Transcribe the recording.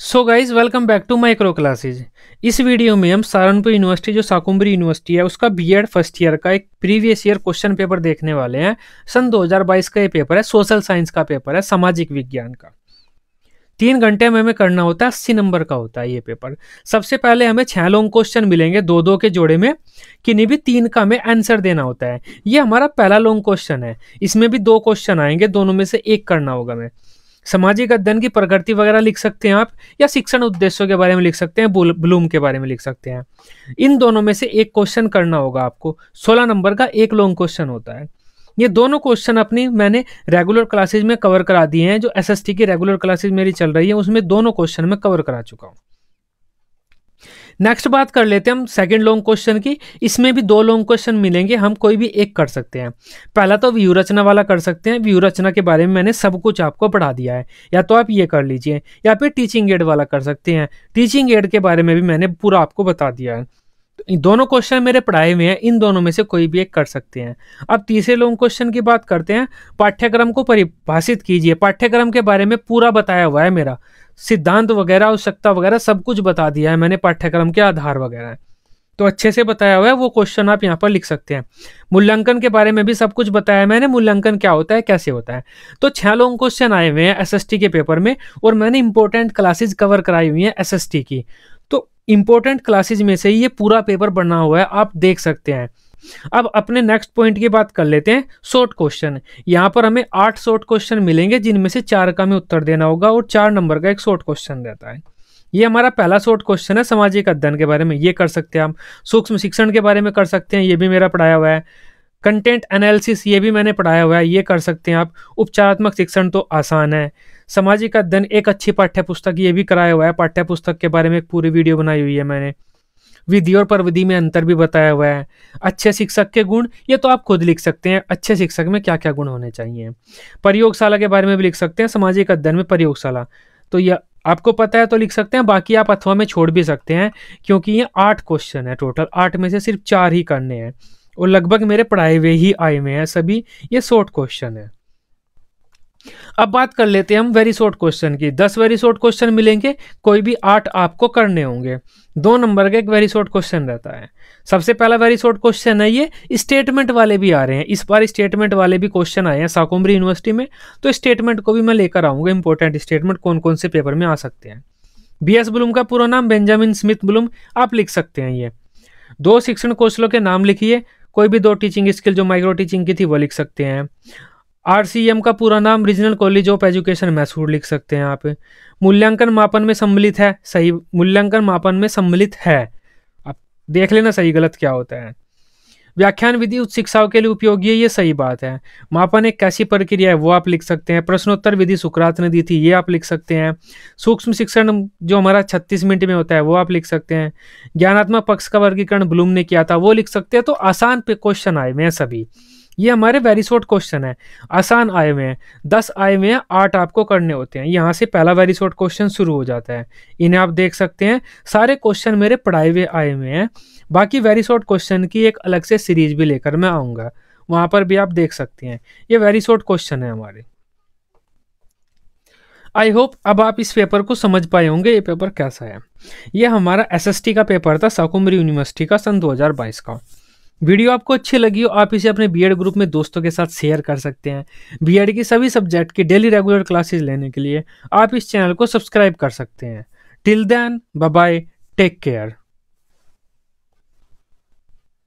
so guys welcome back to micro classes इस video में हम सहारनपुर यूनिवर्सिटी जो साकुम्बरी यूनिवर्सिटी है उसका बीएड फर्स्ट ईयर का एक प्रीवियस ईयर क्वेश्चन पेपर देखने वाले हैं सन 2022 का ये पेपर है सोशल साइंस का पेपर है सामाजिक विज्ञान का तीन घंटे में हमें करना होता है अस्सी नंबर का होता है ये पेपर सबसे पहले हमें छः लॉन्ग क्वेश्चन मिलेंगे दो दो के जोड़े में किन्हीं भी तीन का हमें आंसर देना होता है ये हमारा पहला लॉन्ग क्वेश्चन है इसमें भी दो क्वेश्चन आएंगे दोनों में से एक करना होगा हमें सामाजिक अध्ययन की प्रगति वगैरह लिख सकते हैं आप या शिक्षण उद्देश्यों के बारे में लिख सकते हैं ब्लूम के बारे में लिख सकते हैं इन दोनों में से एक क्वेश्चन करना होगा आपको सोलह नंबर का एक लॉन्ग क्वेश्चन होता है ये दोनों क्वेश्चन अपनी मैंने रेगुलर क्लासेज में कवर करा दिए हैं जो एस की रेगुलर क्लासेज मेरी चल रही है उसमें दोनों क्वेश्चन में कवर करा चुका हूँ नेक्स्ट बात कर लेते हैं हम सेकेंड लॉन्ग क्वेश्चन की इसमें भी दो लॉन्ग क्वेश्चन मिलेंगे हम कोई भी एक कर सकते हैं पहला तो व्यू रचना वाला कर सकते हैं व्यू रचना के बारे में मैंने सब कुछ आपको पढ़ा दिया है या तो आप ये कर लीजिए या फिर टीचिंग एड वाला कर सकते हैं टीचिंग एड के बारे में भी मैंने पूरा आपको बता दिया है दोनों क्वेश्चन मेरे पढ़ाए हुए हैं इन दोनों में से कोई भी एक कर सकते हैं अब तीसरे लोग क्वेश्चन की बात करते हैं पाठ्यक्रम को परिभाषित कीजिए पाठ्यक्रम के बारे में पूरा बताया हुआ है मेरा सिद्धांत वगैरह आवश्यकता वगैरह सब कुछ बता दिया है मैंने पाठ्यक्रम के आधार वगैरह तो अच्छे से बताया हुआ है वो क्वेश्चन आप यहाँ पर लिख सकते हैं मूल्यांकन के बारे में भी सब कुछ बताया है मैंने मूल्यांकन क्या होता है कैसे होता है तो छह लोग क्वेश्चन आए हुए हैं एसएसटी के पेपर में और मैंने इंपॉर्टेंट क्लासेस कवर कराई हुई हैं एसएसटी की इंपॉर्टेंट क्लासेज में से ये पूरा पेपर बना हुआ है आप देख सकते हैं अब अपने नेक्स्ट पॉइंट की बात कर लेते हैं शॉर्ट क्वेश्चन यहां पर हमें आठ शॉर्ट क्वेश्चन मिलेंगे जिनमें से चार का हमें उत्तर देना होगा और चार नंबर का एक शॉर्ट क्वेश्चन रहता है ये हमारा पहला शॉर्ट क्वेश्चन है सामाजिक अध्ययन के बारे में ये कर सकते हैं हम सूक्ष्म शिक्षण के बारे में कर सकते हैं ये भी मेरा पढ़ाया हुआ है कंटेंट एनालिसिस ये भी मैंने पढ़ाया हुआ है ये कर सकते हैं आप उपचारात्मक शिक्षण तो आसान है सामाजिक अध्ययन एक अच्छी पाठ्य पुस्तक ये भी कराया हुआ है पाठ्य पुस्तक के बारे में एक पूरी वीडियो बनाई हुई है मैंने विधि और प्रविधि में अंतर भी बताया हुआ है अच्छे शिक्षक के गुण ये तो आप खुद लिख सकते हैं अच्छे शिक्षक में क्या क्या गुण होने चाहिए प्रयोगशाला के बारे में भी लिख सकते हैं सामाजिक अध्ययन में प्रयोगशाला तो यह आपको पता है तो लिख सकते हैं बाकी आप अथवा में छोड़ भी सकते हैं क्योंकि ये आठ क्वेश्चन है टोटल आठ में से सिर्फ चार ही करने हैं वो लगभग मेरे पढ़ाए हुए ही आए हुए हैं सभी ये शॉर्ट क्वेश्चन है अब बात कर लेते हैं हम वेरी शॉर्ट क्वेश्चन की दस वेरी शॉर्ट क्वेश्चन मिलेंगे कोई भी आठ आपको करने होंगे दो नंबर का एक वेरी शॉर्ट क्वेश्चन रहता है सबसे पहला वेरी शॉर्ट क्वेश्चन है ये स्टेटमेंट वाले भी आ रहे हैं इस बार स्टेटमेंट वाले भी क्वेश्चन आए हैं साकुम्बरी यूनिवर्सिटी में तो स्टेटमेंट को भी मैं लेकर आऊंगा इंपॉर्टेंट स्टेटमेंट कौन कौन से पेपर में आ सकते हैं बी एस ब्लूम का पूरा नाम बेंजामिन स्मिथ ब्लूम आप लिख सकते हैं ये दो शिक्षण कौशलों के नाम लिखिए कोई भी दो टीचिंग स्किल जो माइक्रो टीचिंग की थी वो लिख सकते हैं आरसीएम का पूरा नाम regional college of education Mysore लिख सकते हैं आप मूल्यांकन मापन में सम्मिलित है सही मूल्यांकन मापन में सम्मिलित है आप देख लेना सही गलत क्या होता है व्याख्यान विधि उच्च शिक्षाओं के लिए उपयोगी है ये सही बात है मापन एक कैसी प्रक्रिया है वो आप लिख सकते हैं प्रश्नोत्तर विधि सुकरात ने दी थी ये आप लिख सकते हैं सूक्ष्म शिक्षण जो हमारा छत्तीस मिनट में होता है वो आप लिख सकते हैं ज्ञानात्मक पक्ष का वर्गीकरण ब्लूम ने किया था वो लिख सकते हैं तो आसान पे क्वेश्चन आए हुए हैं सभी ये हमारे वेरी शॉर्ट क्वेश्चन है आसान आए हुए हैं दस आए हुए हैं आठ आपको करने होते हैं यहाँ से पहला वेरी शॉर्ट क्वेश्चन शुरू हो जाता है इन्हें आप देख सकते हैं सारे क्वेश्चन मेरे पढ़ाए हुए आए हुए हैं बाकी वेरी शॉर्ट क्वेश्चन की एक अलग से सीरीज भी लेकर मैं आऊँगा वहाँ पर भी आप देख सकते हैं ये वेरी शॉर्ट क्वेश्चन है हमारे आई होप अब आप इस पेपर को समझ पाए होंगे ये पेपर कैसा है ये हमारा एसएसटी का पेपर था साकुमरी यूनिवर्सिटी का सन 2022 का वीडियो आपको अच्छी लगी हो आप इसे अपने बीएड ग्रुप में दोस्तों के साथ शेयर कर सकते हैं बीएड की सभी सब्जेक्ट की डेली रेगुलर क्लासेस लेने के लिए आप इस चैनल को सब्सक्राइब कर सकते हैं till then bye take care